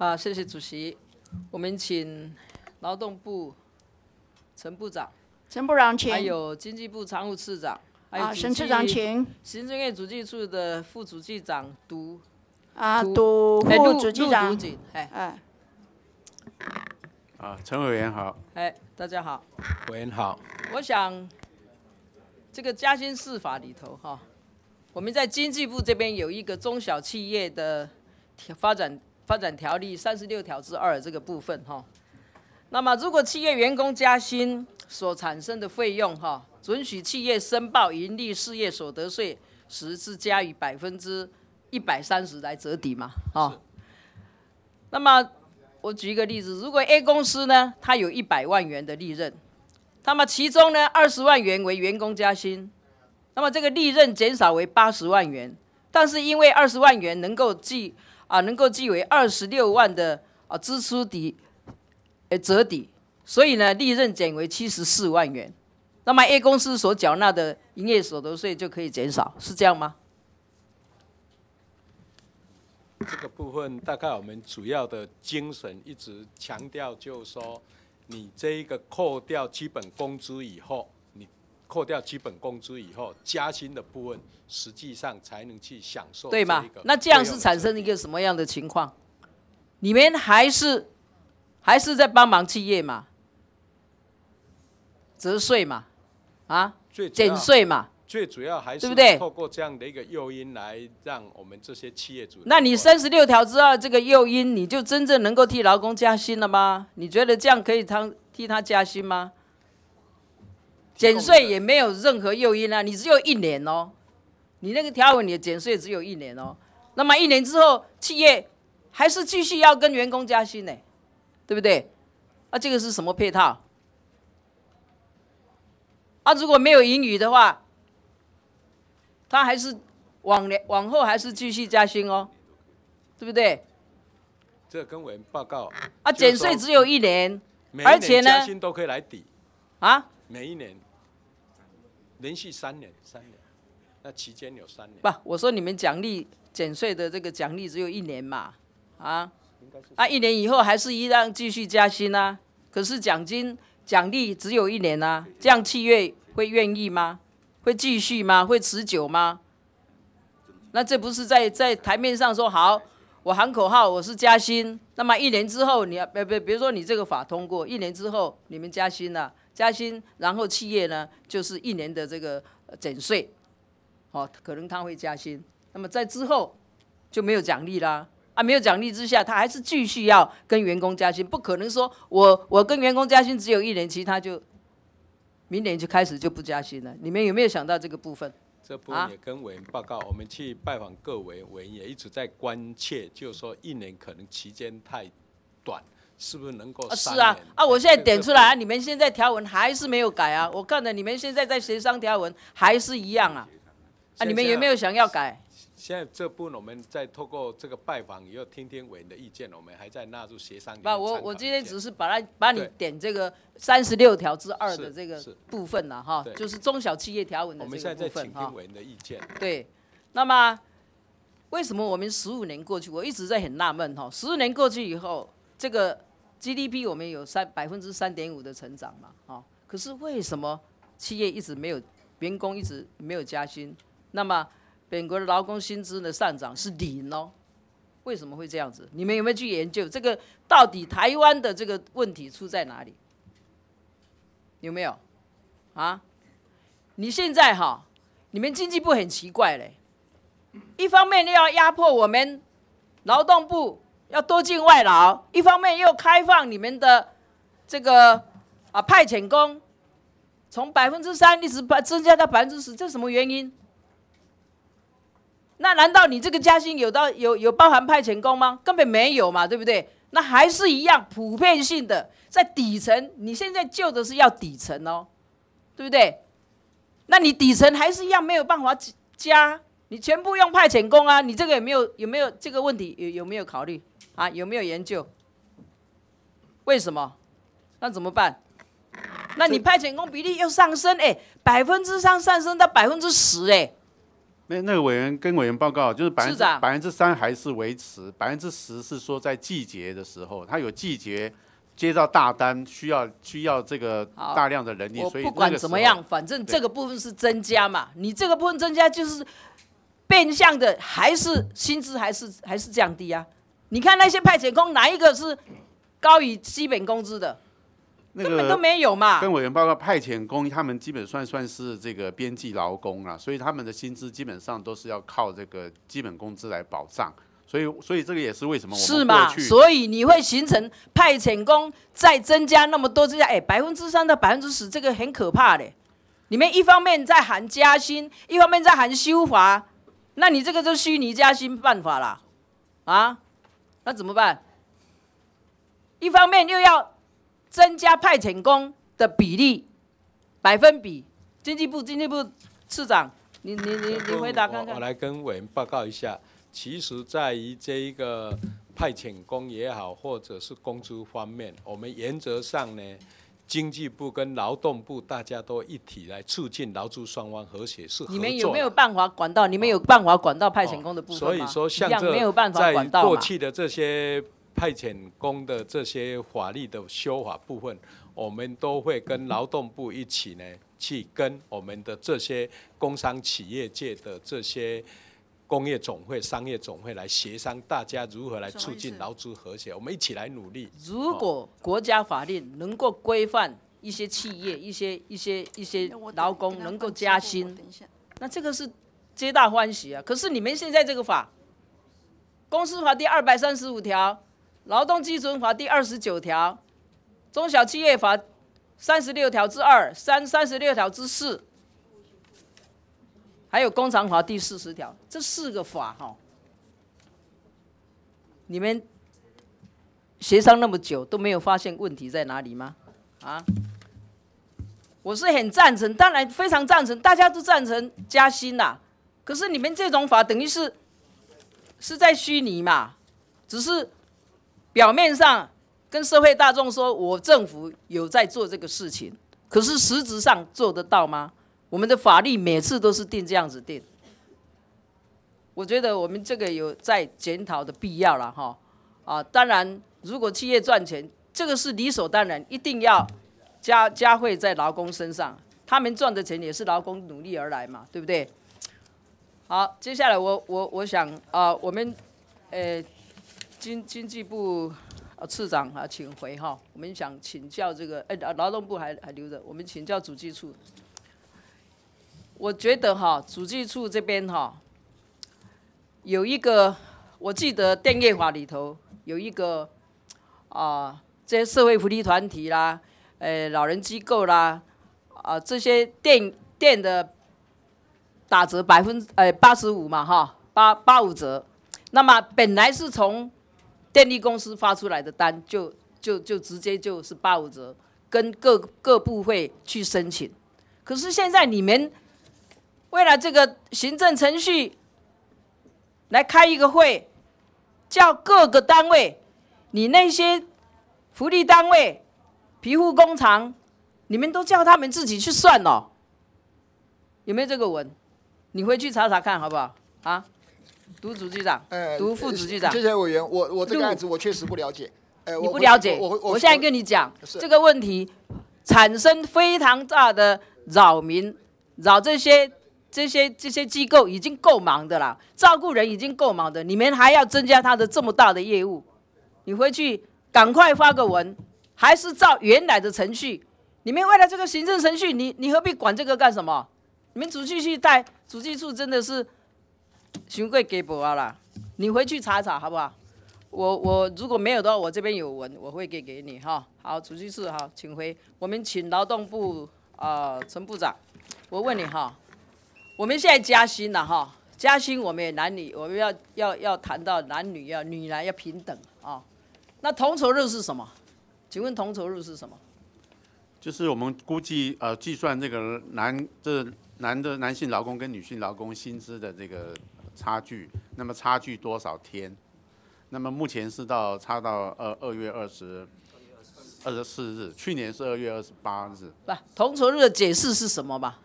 啊，谢谢主席。我们请劳动部陈部长，陈部长请，还有经济部常务次长，还有沈次长请，行政院主计处的副主计长独，啊，杜副主计长，哎，啊，陈委员好，哎，大家好，委员好，我想这个加薪市法里头哈，我们在经济部这边有一个中小企业的发展。发展条例三十六条之二这个部分哈，那么如果企业员工加薪所产生的费用哈，准许企业申报盈利事业所得税时，是加于百分之一百三十来折抵嘛？哈。那么我举一个例子，如果 A 公司呢，它有一百万元的利润，那么其中呢二十万元为员工加薪，那么这个利润减少为八十万元，但是因为二十万元能够计啊，能够计为二十六万的啊支出抵，呃折抵，所以呢利润减为七十四万元，那么 A 公司所缴纳的营业所得税就可以减少，是这样吗？这个部分大概我们主要的精神一直强调，就是说你这一个扣掉基本工资以后。扣掉基本工资以后，加薪的部分实际上才能去享受对吗？那这样是产生一个什么样的情况？你们还是还是在帮忙企业嘛，折税嘛，啊，减税嘛，最主要还是对不对？透过这样的一个诱因来让我们这些企业主，那你三十六条之二这个诱因，你就真正能够替劳工加薪了吗？你觉得这样可以他替他加薪吗？减税也没有任何诱因啊！你只有一年哦，你那个条文，你的减税只有一年哦。那么一年之后，企业还是继续要跟员工加薪呢，对不对？啊，这个是什么配套？啊，如果没有盈余的话，他还是往年往后还是继续加薪哦，对不对？这跟文报告啊，减税只有一年，而且呢，加薪都可以来抵啊，每一年。连续三年，三年，那期间有三年。不，我说你们奖励减税的这个奖励只有一年嘛？啊？啊，一年以后还是一样继续加薪啊？可是奖金奖励只有一年啊？这样企业会愿意吗？会继续吗？会持久吗？那这不是在在台面上说好，我喊口号，我是加薪。那么一年之后，你要别别别说你这个法通过，一年之后你们加薪了。加薪，然后企业呢就是一年的这个减税，哦，可能他会加薪。那么在之后就没有奖励啦啊，没有奖励之下，他还是继续要跟员工加薪。不可能说我我跟员工加薪只有一年其他就明年就开始就不加薪了。你们有没有想到这个部分？这部分也跟委员报告，我们去拜访各位委员，也一直在关切，就是说一年可能期间太短。是不是能够？是啊啊！我现在点出来啊，你们现在条文还是没有改啊？我看了你们现在在协商条文还是一样啊？啊，你们有没有想要改？现在这部分我们再透过这个拜访以后听听委员的意见，我们还在纳入协商。不，我我今天只是把它把你点这个三十六条之二的这个部分啊、哈，就是中小企业条文的这个部分哈。我们现在在倾听委员的意见。对，那么为什么我们十五年过去，我一直在很纳闷哈？十五年过去以后，这个。GDP 我们有三百分之三点五的成长嘛，哦，可是为什么企业一直没有，员工一直没有加薪，那么本国的劳工薪资的上涨是零哦，为什么会这样子？你们有没有去研究这个到底台湾的这个问题出在哪里？有没有？啊？你现在哈，你们经济部很奇怪嘞，一方面又要压迫我们劳动部。要多进外劳，一方面又开放你们的这个啊派遣工，从百分之三一直增加到百分之十，这是什么原因？那难道你这个加薪有到有有包含派遣工吗？根本没有嘛，对不对？那还是一样普遍性的，在底层，你现在救的是要底层哦，对不对？那你底层还是一样没有办法加。你全部用派遣工啊？你这个有没有有没有这个问题？有有没有考虑啊？有没有研究？为什么？那怎么办？那你派遣工比例又上升，哎，百分之三上升到百分之十，哎。那那个委员跟委员报告，就是百分之百分之三还是维持，百分之十是说在季节的时候，他有季节接到大单，需要需要这个大量的人力，所以不管怎么样，反正这个部分是增加嘛。你这个部分增加就是。变相的还是薪资还是还是降低啊？你看那些派遣工，哪一个是高于基本工资的？那个根本都没有嘛。跟委员报告，派遣工他们基本算算是这个边际劳工啊，所以他们的薪资基本上都是要靠这个基本工资来保障。所以，所以这个也是为什么我们过去，所以你会形成派遣工再增加那么多之下，哎，百分之三到百分之十，这个很可怕的。你们一方面在喊加薪，一方面在喊修法。那你这个就虚拟加薪办法啦，啊，那怎么办？一方面又要增加派遣工的比例、百分比，经济部经济部次长，你你你你回答看看。我来跟委员报告一下，其实在于这一个派遣工也好，或者是工资方面，我们原则上呢。经济部跟劳动部大家都一体来促进劳资双方和谐，是你们有没有办法管到？你们有办法管到派遣工的部分所以说，像这在过去的这些派遣工的这些法律的修法部分，我们都会跟劳动部一起呢，去跟我们的这些工商企业界的这些。工业总会、商业总会来协商，大家如何来促进劳资和谐，我们一起来努力。如果国家法令能够规范一些企业、一些、一些、一些劳工，能够加薪，那这个是皆大欢喜啊。可是你们现在这个法，《公司法》第二百三十五条，《劳动基准法》第二十九条，《中小企业法》三十六条之二、三、三十六条之四。还有《工厂法》第四十条，这四个法哈，你们协商那么久都没有发现问题在哪里吗？啊？我是很赞成，当然非常赞成，大家都赞成加薪啊。可是你们这种法等于是是在虚拟嘛？只是表面上跟社会大众说我政府有在做这个事情，可是实质上做得到吗？我们的法律每次都是定这样子定，我觉得我们这个有在检讨的必要了哈。啊，当然，如果企业赚钱，这个是理所当然，一定要加加惠在劳工身上，他们赚的钱也是劳工努力而来嘛，对不对？好，接下来我我我想啊，我们呃经经济部啊次长啊，请回哈。我们想请教这个，哎，劳动部还还留着，我们请教组织处。我觉得哈，组织处这边哈，有一个，我记得电业法里头有一个，啊，这些社会福利团体啦，呃，老人机构啦，啊，这些电电的打折百分，呃八十五嘛，哈，八八五折。那么本来是从电力公司发出来的单，就就就直接就是八五折，跟各各部会去申请。可是现在你们。为了这个行政程序，来开一个会，叫各个单位，你那些福利单位、皮肤工厂，你们都叫他们自己去算哦。有没有这个文？你回去查查看好不好？啊？读主局长，哎，读副主席长。谢谢委员，我我这个案子我确实不了解。哎，你不了解？我我我现在跟你讲这个问题，产生非常大的扰民，扰这些。这些这些机构已经够忙的了，照顾人已经够忙的，你们还要增加他的这么大的业务？你回去赶快发个文，还是照原来的程序？你们为了这个行政程序，你你何必管这个干什么？你们主计处带主计处真的是循规给步啊啦！你回去查查好不好？我我如果没有的话，我这边有文，我会给给你哈。好，主计处好，请回。我们请劳动部啊，陈部长，我问你哈。我们现在加薪了哈，加薪我们也男女我们要要要谈到男女要女男要平等啊。那同酬日是什么？请问同酬日是什么？就是我们估计呃计算这个男这男的男性劳工跟女性劳工薪资的这个差距，那么差距多少天？那么目前是到差到二二月二十二十四日，去年是二月二十八日。不，同酬日的解释是什么吧？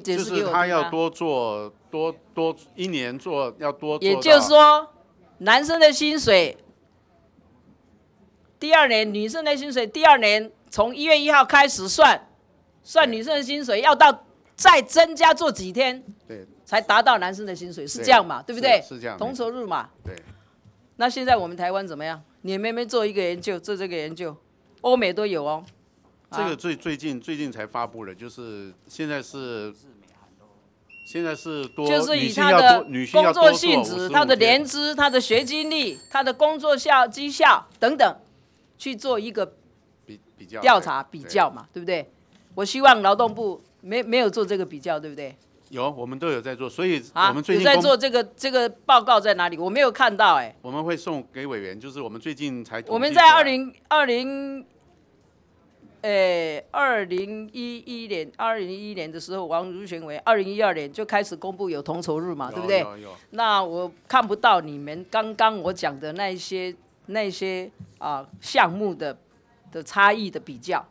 就是他要多做，多多一年做要多。也就是说，男生的薪水第二年，女生的薪水第二年从一月一号开始算，算女生的薪水要到再增加做几天，对，才达到男生的薪水是这样嘛？对不对？是这样，同酬日嘛？对。那现在我们台湾怎么样？你妹妹做一个研究？做这个研究，欧美都有哦。这个最最近最近才发布的，就是现在是现在是多，就是以他的工作性质、他的年资、他的学经历、他的工作效绩效等等去做一个比比较调查比较嘛，对不对？我希望劳动部没没有做这个比较，对不对？有，我们都有在做，所以啊，你在做这个这个报告在哪里？我没有看到哎。我们会送给委员，就是我们最近才我们在二零二零。诶，二零一一年，二零一一年的时候，王如泉为二零一二年就开始公布有同酬日嘛，对不对？那我看不到你们刚刚我讲的那些那些啊项目的的差异的比较。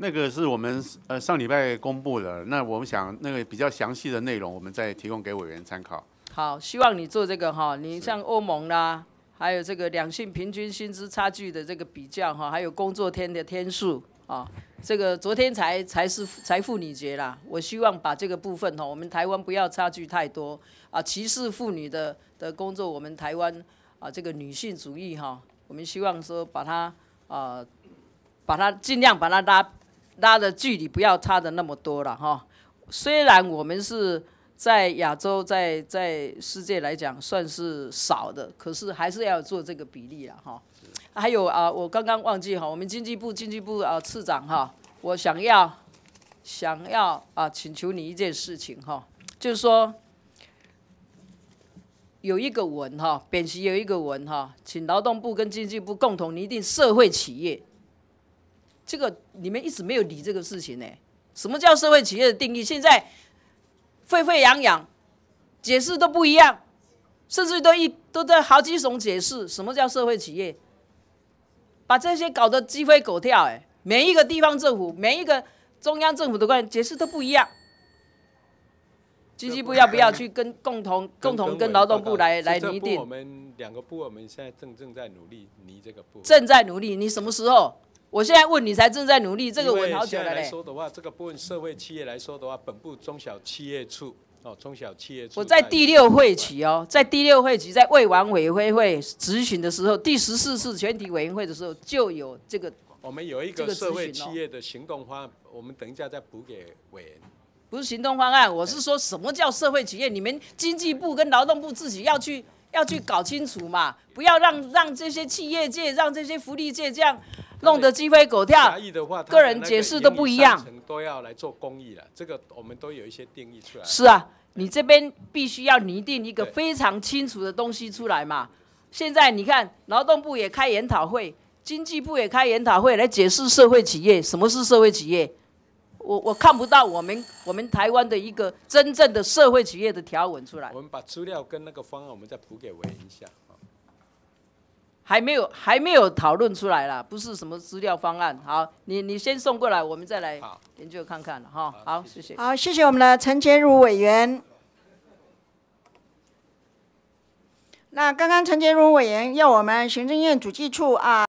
那个是我们呃上礼拜公布的，那我们想那个比较详细的内容，我们再提供给委员参考。好，希望你做这个哈，你像欧盟啦，还有这个两性平均薪资差距的这个比较哈，还有工作天的天数。啊，这个昨天才才是才妇女节啦。我希望把这个部分哈，我们台湾不要差距太多啊，歧视妇女的的工作，我们台湾啊，这个女性主义哈，我们希望说把它啊，把它尽量把它拉拉的距离，不要差的那么多了哈。虽然我们是。在亚洲，在在世界来讲算是少的，可是还是要做这个比例了哈。还有啊，我刚刚忘记哈，我们经济部经济部啊次长哈，我想要想要啊，请求你一件事情哈，就是说有一个文哈，扁席有一个文哈，请劳动部跟经济部共同拟定社会企业。这个你们一直没有理这个事情呢？什么叫社会企业的定义？现在？沸沸扬扬，解释都不一样，甚至都一都在好几种解释。什么叫社会企业？把这些搞得鸡飞狗跳。哎，每一个地方政府，每一个中央政府的官员解释都不一样。经济部要不要去跟共同共同跟劳动部来来拟定？我们两个部我们现在正正在努力拟这个部。正在努力，你什么时候？我现在问你，才正在努力，这个问好久了嘞。来说的话，这个部分社会企业来说的话，本部中小企业处哦，中小企业处。我在第六会期哦，在第六会期，在未完委员会执行的时候，第十四次全体委员会的时候就有这个。我们有一个社会企业的行动方案，我们等一下再补给委员。不是行动方案，我是说什么叫社会企业？你们经济部跟劳动部自己要去要去搞清楚嘛，不要让让这些企业界、让这些福利界这样。弄得鸡飞狗跳，个人解释都不一样。都要来做公益了，这个我们都有一些定义出来。是啊，你这边必须要拟定一个非常清楚的东西出来嘛。现在你看，劳动部也开研讨会，经济部也开研讨会来解释社会企业，什么是社会企业？我我看不到我们我们台湾的一个真正的社会企业的条文出来。我们把资料跟那个方案，我们再补给员一下。还没有，还没有讨论出来了，不是什么资料方案。好，你你先送过来，我们再来研究看看哈。好，谢谢。好，谢谢我们的陈杰如委员。那刚刚陈杰如委员要我们行政院主计处啊。